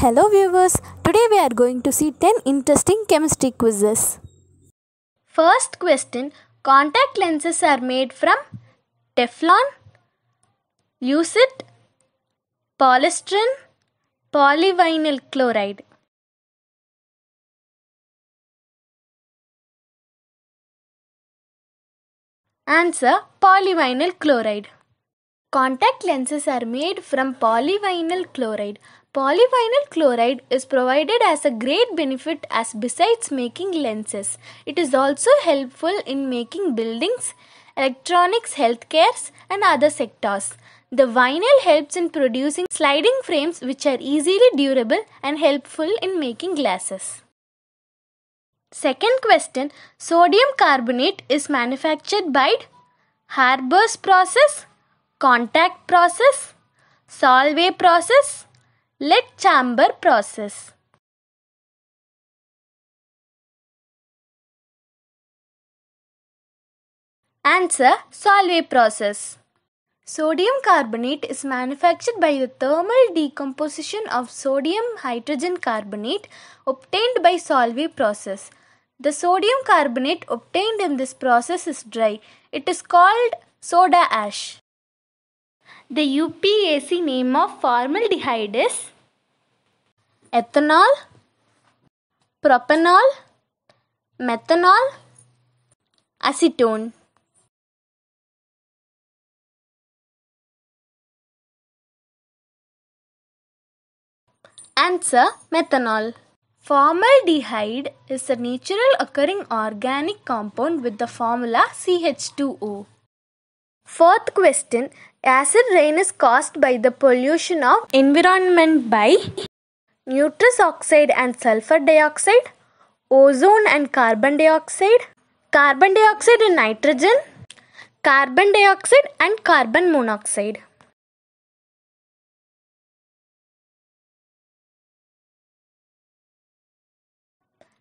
Hello viewers, today we are going to see 10 interesting chemistry quizzes. First question, contact lenses are made from Teflon, Lucid, Polystyrene, Polyvinyl chloride. Answer Polyvinyl chloride. Contact lenses are made from polyvinyl chloride. Polyvinyl chloride is provided as a great benefit as besides making lenses, it is also helpful in making buildings, electronics, healthcare, and other sectors. The vinyl helps in producing sliding frames which are easily durable and helpful in making glasses. Second question, sodium carbonate is manufactured by Harbour's process contact process, Solvay process, lead chamber process. Answer Solvay process. Sodium carbonate is manufactured by the thermal decomposition of sodium hydrogen carbonate obtained by Solvay process. The sodium carbonate obtained in this process is dry. It is called soda ash. The UPAC name of formaldehyde is ethanol, propanol, methanol, acetone. Answer methanol. Formaldehyde is a natural occurring organic compound with the formula CH2O. Fourth question Acid rain is caused by the pollution of environment by nitrous oxide and sulfur dioxide, ozone and carbon dioxide, carbon dioxide and nitrogen, carbon dioxide and carbon monoxide.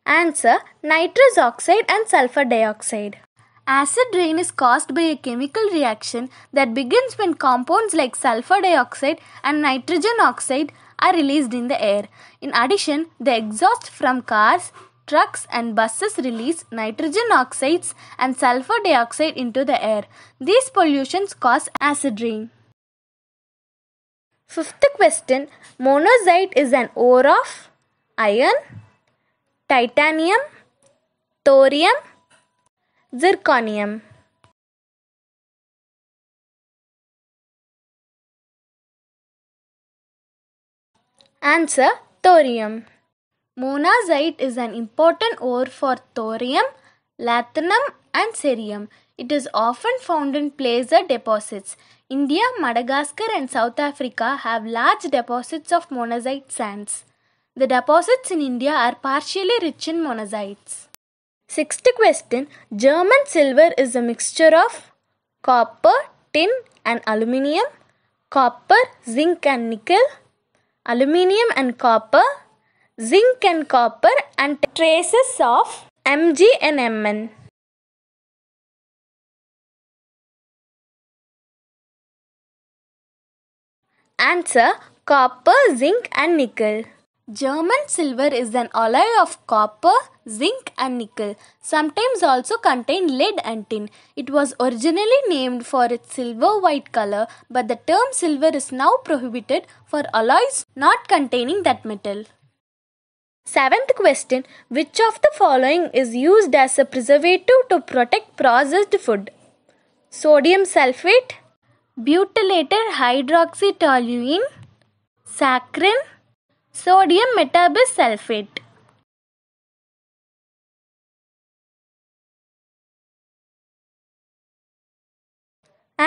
Answer nitrous oxide and sulfur dioxide. Acid rain is caused by a chemical reaction that begins when compounds like sulfur dioxide and nitrogen oxide are released in the air. In addition, the exhaust from cars, trucks and buses release nitrogen oxides and sulfur dioxide into the air. These pollutions cause acid rain. Fifth question Monazite is an ore of iron, titanium, thorium, Zirconium Answer Thorium Monazite is an important ore for thorium, latinum and cerium. It is often found in placer deposits. India, Madagascar and South Africa have large deposits of monazite sands. The deposits in India are partially rich in monazites. Sixth question German silver is a mixture of copper, tin, and aluminium, copper, zinc, and nickel, aluminium, and copper, zinc, and copper, and traces of Mg and Mn. Answer Copper, zinc, and nickel. German silver is an alloy of copper, zinc and nickel, sometimes also contain lead and tin. It was originally named for its silver white color, but the term silver is now prohibited for alloys not containing that metal. Seventh question Which of the following is used as a preservative to protect processed food? Sodium sulfate, butylated hydroxytoluene, saccharin, sodium metabisulfite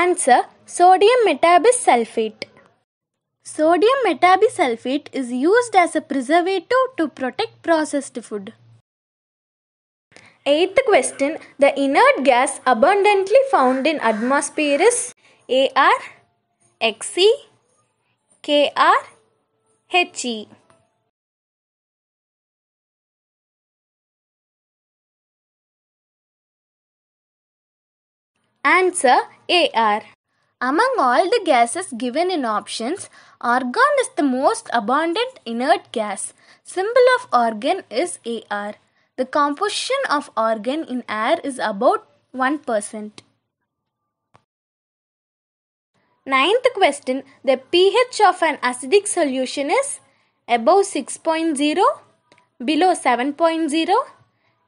Answer Sodium metabisulfate Sodium metabisulfate is used as a preservative to protect processed food. Eighth question The inert gas abundantly found in atmosphere is AR, XE, KR, HE. Answer AR. Among all the gases given in options, argon is the most abundant inert gas. Symbol of argon is AR. The composition of argon in air is about 1%. Ninth question The pH of an acidic solution is above 6.0, below 7.0,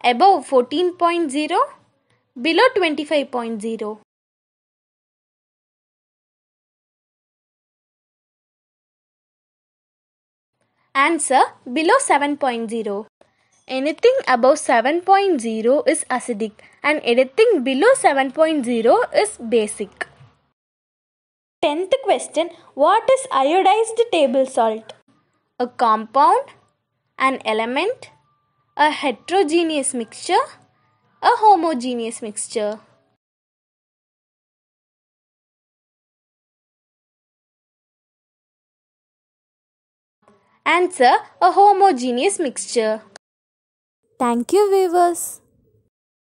above 14.0 below 25.0answer below 7.0. Anything above 7.0 is acidic and anything below 7.0 is basic. 10th question What is iodized table salt? A compound, an element, a heterogeneous mixture, a homogeneous mixture. Answer a homogeneous mixture. Thank you, viewers.